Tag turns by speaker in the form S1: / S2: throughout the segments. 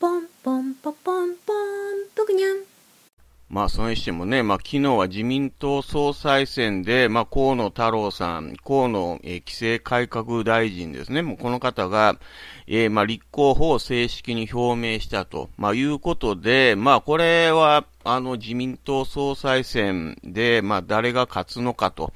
S1: ポンポンポポンポンぷくにゃん。まあ、それにしてもね、まあ、昨日は自民党総裁選で、まあ、河野太郎さん、河野、え規制改革大臣ですね、もうこの方が、えー、まあ、立候補を正式に表明したと、まあ、いうことで、まあ、これは、あの、自民党総裁選で、まあ、誰が勝つのかと、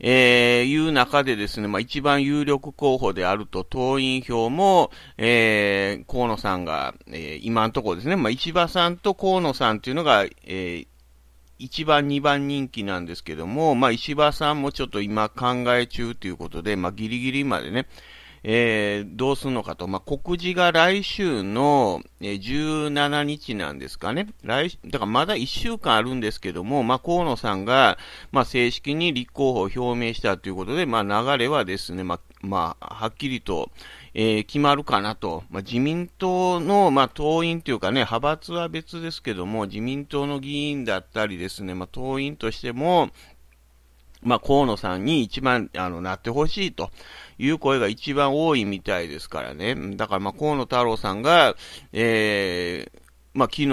S1: えー、いう中でですね、まあ、一番有力候補であると、党員票も、えー、河野さんが、えー、今のところですね、まあ、石破さんと河野さんというのが、えー、一番、二番人気なんですけども、まあ、石破さんもちょっと今考え中ということで、まあ、ギリギリまでね、えー、どうするのかと、まあ、告示が来週の17日なんですかね、来だからまだ1週間あるんですけども、まあ、河野さんが、まあ、正式に立候補を表明したということで、まあ、流れはですね、まあまあ、はっきりと、えー、決まるかなと、まあ、自民党の、まあ、党員というかね、派閥は別ですけども、自民党の議員だったりですね、まあ、党員としても、まあ、河野さんに一番、あの、なってほしいという声が一番多いみたいですからね。だから、まあ、河野太郎さんが、えー、まあ、昨日、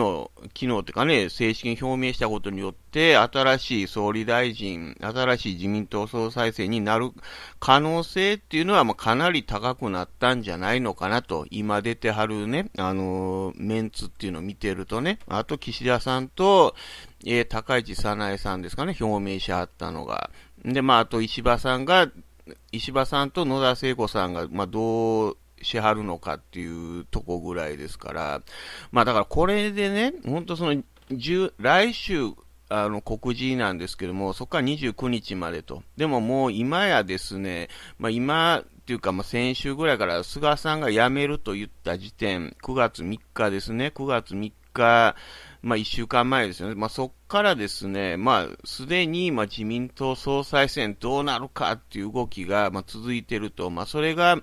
S1: 昨日というかね、正式に表明したことによって、新しい総理大臣、新しい自民党総裁選になる可能性っていうのは、まあ、かなり高くなったんじゃないのかなと、今出てはるね、あのー、メンツっていうのを見てるとね、あと岸田さんと、えー、高市早苗さんですかね、表明しはったのが。で、まあ、あと石破さんが、石破さんと野田聖子さんが、まあ、どう、しはるのかっていうとこぐらいですから、まあだからこれでね、本当その、来週、あの告示なんですけども、そこから29日までと。でももう今やですね、まあ、今っていうか、まあ、先週ぐらいから菅さんが辞めると言った時点、9月3日ですね、9月3日、まあ、1週間前ですよね、まあ、そこからですね、まあ、すでにまあ自民党総裁選どうなるかっていう動きがまあ続いてると、まあ、それが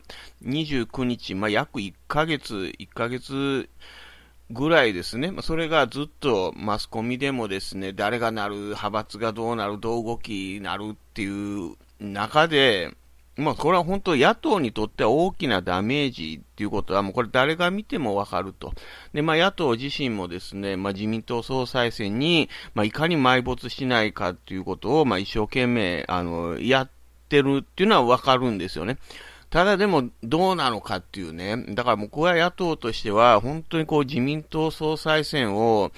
S1: 29日、まあ、約1ヶ月、1ヶ月ぐらいですね、まあ、それがずっとマスコミでもですね、誰がなる、派閥がどうなる、どう動きなるっていう中で、まあ、これは本当、野党にとっては大きなダメージということは、もうこれ、誰が見てもわかると。で、まあ、野党自身もですね、まあ、自民党総裁選に、まあ、いかに埋没しないかっていうことを、まあ、一生懸命、あの、やってるっていうのはわかるんですよね。ただでも、どうなのかっていうね、だからもう、これは野党としては、本当にこう、自民党総裁選を、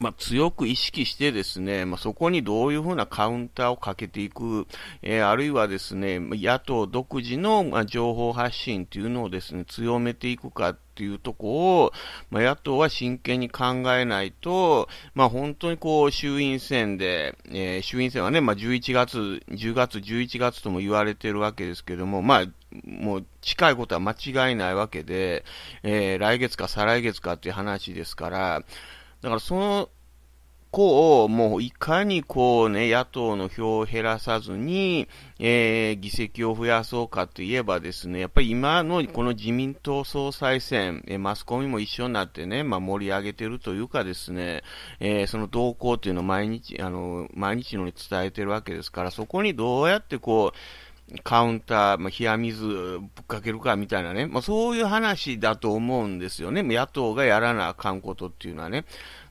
S1: まあ、強く意識してですね、まあ、そこにどういうふうなカウンターをかけていく、えー、あるいはですね、野党独自の、まあ、情報発信というのをですね、強めていくかっていうとこを、まあ、野党は真剣に考えないと、まあ、本当にこう、衆院選で、えー、衆院選はね、まあ、11月、10月、11月とも言われてるわけですけども、まあ、もう近いことは間違いないわけで、えー、来月か再来月かっていう話ですから、だからその子をもういかにこうね、野党の票を減らさずに、えー、議席を増やそうかといえばですね、やっぱり今のこの自民党総裁選、えー、マスコミも一緒になってね、まあ、盛り上げてるというかですね、えー、その動向というのを毎日、あの、毎日のように伝えてるわけですから、そこにどうやってこう、カウンター、まあ、冷や水ぶっかけるかみたいなね、まあ、そういう話だと思うんですよね、野党がやらなあかんことっていうのはね。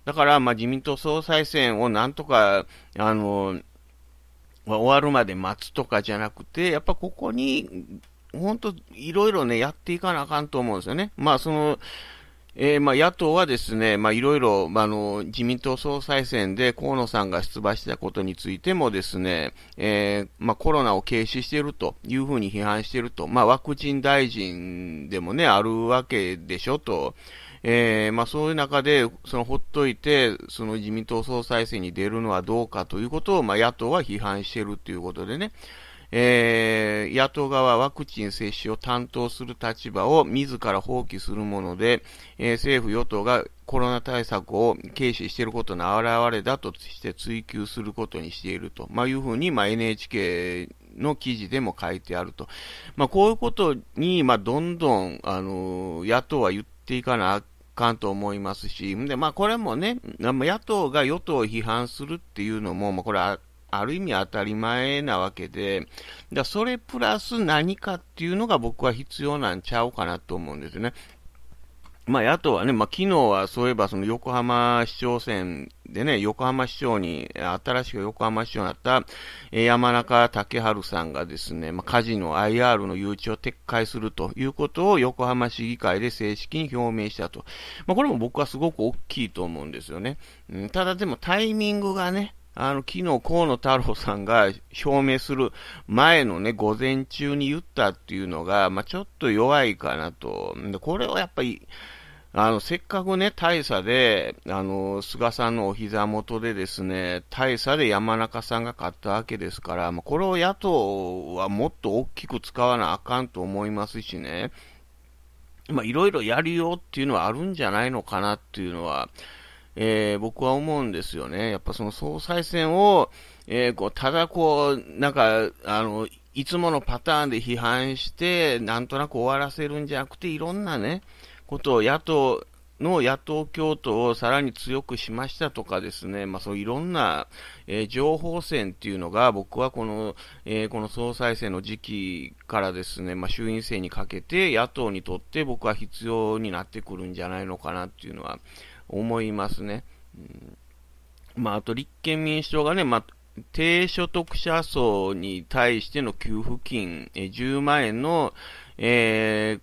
S1: だから、まあ、自民党総裁選をなんとか、あの、まあ、終わるまで待つとかじゃなくて、やっぱここに、本当いろいろね、やっていかなあかんと思うんですよね。まあ、その、えー、まあ、野党はですね、まあ、いろいろ、まあ、の、自民党総裁選で河野さんが出馬したことについてもですね、えー、まあ、コロナを軽視しているというふうに批判していると、まあ、ワクチン大臣でもね、あるわけでしょと、えー、まあ、そういう中で、その、ほっといて、その自民党総裁選に出るのはどうかということを、まあ、野党は批判しているということでね、えー、野党側はワクチン接種を担当する立場を自ら放棄するもので、えー、政府・与党がコロナ対策を軽視していることの表れだとして追及することにしていると、まあ、いうふうに、まあ、NHK の記事でも書いてあると。まあ、こういうことに、まあ、どんどん、あの、野党は言っていかなあかんと思いますし、で、まあ、これもね、野党が与党を批判するっていうのも、まあ、これはある意味当たり前なわけで、だそれプラス何かっていうのが僕は必要なんちゃうかなと思うんですよね。まあ、あとはね、まあ、昨日はそういえば、その横浜市長選でね、横浜市長に、新しく横浜市長になった山中竹春さんがですね、まあ、カジノ IR の誘致を撤回するということを横浜市議会で正式に表明したと。まあ、これも僕はすごく大きいと思うんですよね。うん、ただでもタイミングがね、あの、昨日河野太郎さんが表明する前のね、午前中に言ったっていうのが、まあ、ちょっと弱いかなと。で、これはやっぱり、あの、せっかくね、大差で、あの、菅さんのお膝元でですね、大差で山中さんが勝ったわけですから、まあ、これを野党はもっと大きく使わなあかんと思いますしね、まいろいろやりようっていうのはあるんじゃないのかなっていうのは、えー、僕は思うんですよね。やっぱその総裁選を、えー、こう、ただこう、なんか、あの、いつものパターンで批判して、なんとなく終わらせるんじゃなくて、いろんなね、ことを野党の野党共闘をさらに強くしましたとかですね、まあそういろんな、えー、情報戦っていうのが僕はこの、えー、この総裁選の時期からですね、まあ衆院選にかけて野党にとって僕は必要になってくるんじゃないのかなっていうのは思いますね。うん、まあ、あと立憲民主党がね、まあ、低所得者層に対しての給付金、え10万円の、え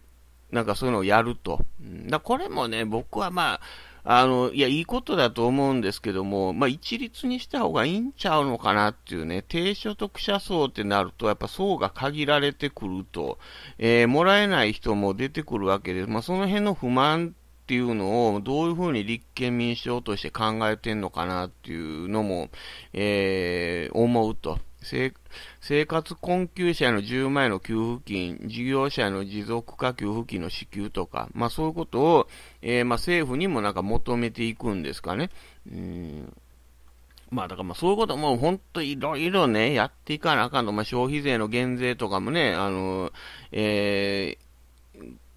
S1: ー、なんかそういうのをやると。だこれもね、僕はまあ、あの、いや、いいことだと思うんですけども、まあ、一律にした方がいいんちゃうのかなっていうね、低所得者層ってなると、やっぱ層が限られてくると、えー、もらえない人も出てくるわけで、まあ、その辺の不満っていうのをどういうふうに立憲民主党として考えてんのかなっていうのも、えー、思うと。生活困窮者の10万円の給付金、事業者の持続化給付金の支給とか、まあそういうことを、えー、まあ政府にもなんか求めていくんですかね。うんまあだからまあそういうことも本当いろいろね、やっていかなあかんの。まあ消費税の減税とかもね、あの、えー、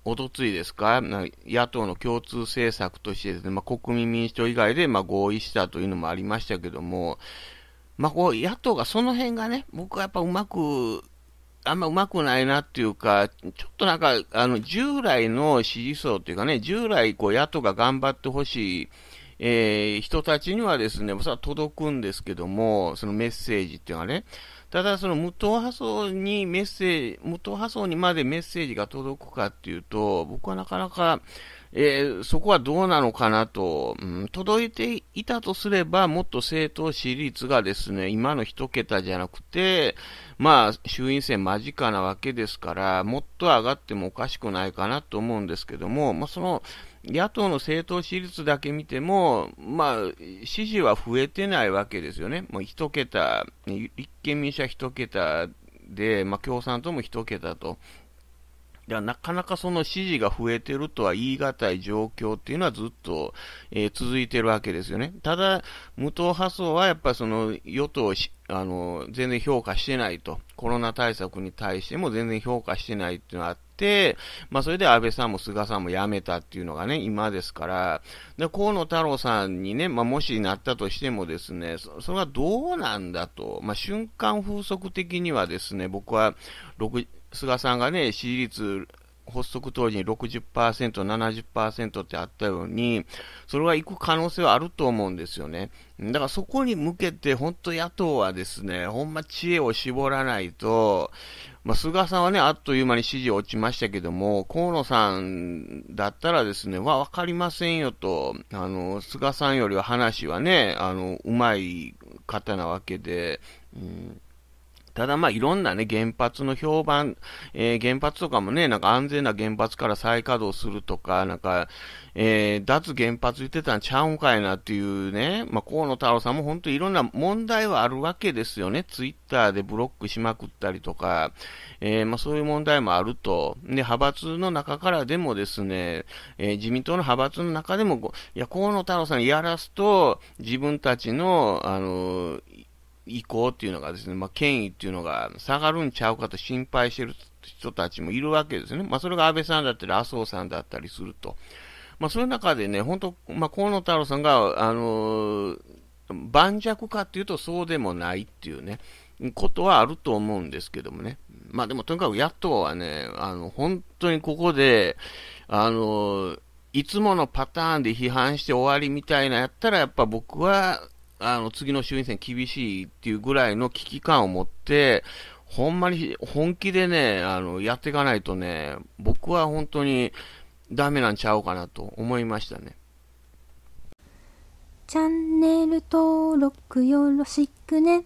S1: おとついですか、野党の共通政策としてですね、まあ、国民民主党以外でまあ合意したというのもありましたけども、まあ、こう野党がその辺がね、僕はやっぱうまく、あんまうまくないなっていうか、ちょっとなんか、あの従来の支持層というかね、従来こう野党が頑張ってほしい、えー、人たちにはですね、それは届くんですけども、そのメッセージっていうのはね、ただ、その無党派層にメッセージ、無党派層にまでメッセージが届くかっていうと、僕はなかなか、えー、そこはどうなのかなと、うん、届いていたとすれば、もっと政党支持率がですね、今の1桁じゃなくて、まあ、衆院選間近なわけですから、もっと上がってもおかしくないかなと思うんですけども、まあ、その、野党の政党支持率だけ見ても、まあ、支持は増えてないわけですよね、もう1桁、立憲民主は1桁で、まあ、共産党も1桁とではなかなかその支持が増えてるとは言い難い状況っていうのはずっと、えー、続いてるわけですよね。ただ、無党派層はやっぱその与党あの、全然評価してないと。コロナ対策に対しても全然評価してないっていうのがあって、まあそれで安倍さんも菅さんも辞めたっていうのがね、今ですから、で河野太郎さんにね、まあもしなったとしてもですね、そそれはどうなんだと。まあ瞬間風速的にはですね、僕は6、菅さんがね、支持率発足当時に60%、70%ってあったように、それは行く可能性はあると思うんですよね。だからそこに向けて、本当野党はですね、ほんま知恵を絞らないと、まあ、菅さんはね、あっという間に支持落ちましたけども、河野さんだったらですね、わ、わかりませんよと、あの、菅さんよりは話はね、あの、うまい方なわけで、うんただまあいろんなね、原発の評判、えー、原発とかもね、なんか安全な原発から再稼働するとか、なんか、えー、脱原発言ってたんちゃうんかいなっていうね、まあ河野太郎さんも本当にいろんな問題はあるわけですよね。ツイッターでブロックしまくったりとか、えー、まあそういう問題もあると。で、派閥の中からでもですね、えー、自民党の派閥の中でも、いや、河野太郎さんやらすと、自分たちの、あのー移行っていうのがですね、まあ、権威っていうのが下がるんちゃうかと心配してる人たちもいるわけですね。まあ、それが安倍さんだったり、麻生さんだったりすると。まあ、そういう中でね、本当、まあ、河野太郎さんが、あの盤石かっていうとそうでもないっていうね、ことはあると思うんですけどもね。まあ、でもとにかく野党はね、あの、本当にここで、あのいつものパターンで批判して終わりみたいなやったら、やっぱ僕はあの、次の衆院選厳しいっていうぐらいの危機感を持って、ほんまに本気でね、あの、やっていかないとね、僕は本当にダメなんちゃうかなと思いましたね。チャンネル登録よろしくね。